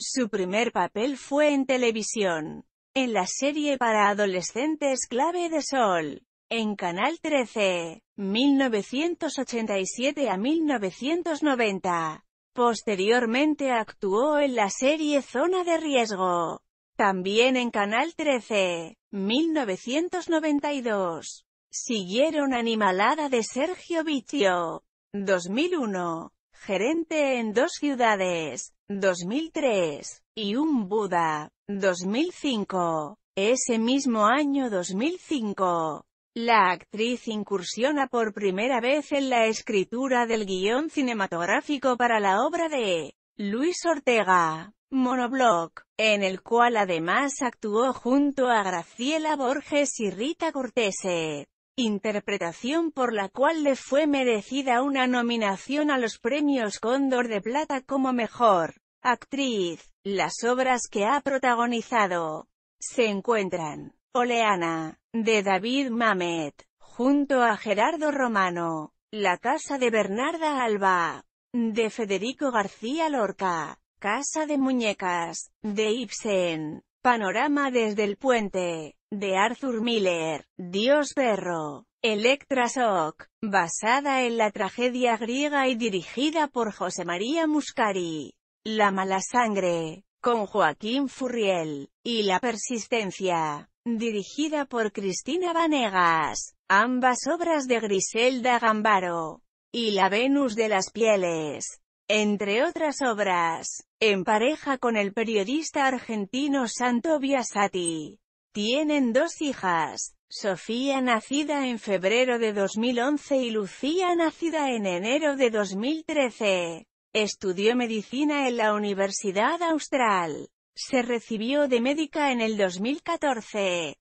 Su primer papel fue en televisión, en la serie para adolescentes Clave de Sol, en Canal 13, 1987 a 1990. Posteriormente actuó en la serie Zona de Riesgo, también en Canal 13, 1992. Siguieron Animalada de Sergio Vicio, 2001 gerente en dos ciudades, 2003, y un Buda, 2005. Ese mismo año 2005, la actriz incursiona por primera vez en la escritura del guión cinematográfico para la obra de Luis Ortega, Monoblock, en el cual además actuó junto a Graciela Borges y Rita Cortese interpretación por la cual le fue merecida una nominación a los premios Cóndor de Plata como Mejor Actriz. Las obras que ha protagonizado se encuentran Oleana, de David Mamet, junto a Gerardo Romano, La Casa de Bernarda Alba, de Federico García Lorca, Casa de Muñecas, de Ibsen, Panorama desde el Puente, de Arthur Miller, Dios Perro, Electra Shock, basada en la tragedia griega y dirigida por José María Muscari. La mala sangre, con Joaquín Furriel, y La persistencia, dirigida por Cristina Vanegas, ambas obras de Griselda Gambaro, y La Venus de las Pieles, entre otras obras, en pareja con el periodista argentino Santo Biasati. Tienen dos hijas, Sofía nacida en febrero de 2011 y Lucía nacida en enero de 2013. Estudió medicina en la Universidad Austral. Se recibió de médica en el 2014.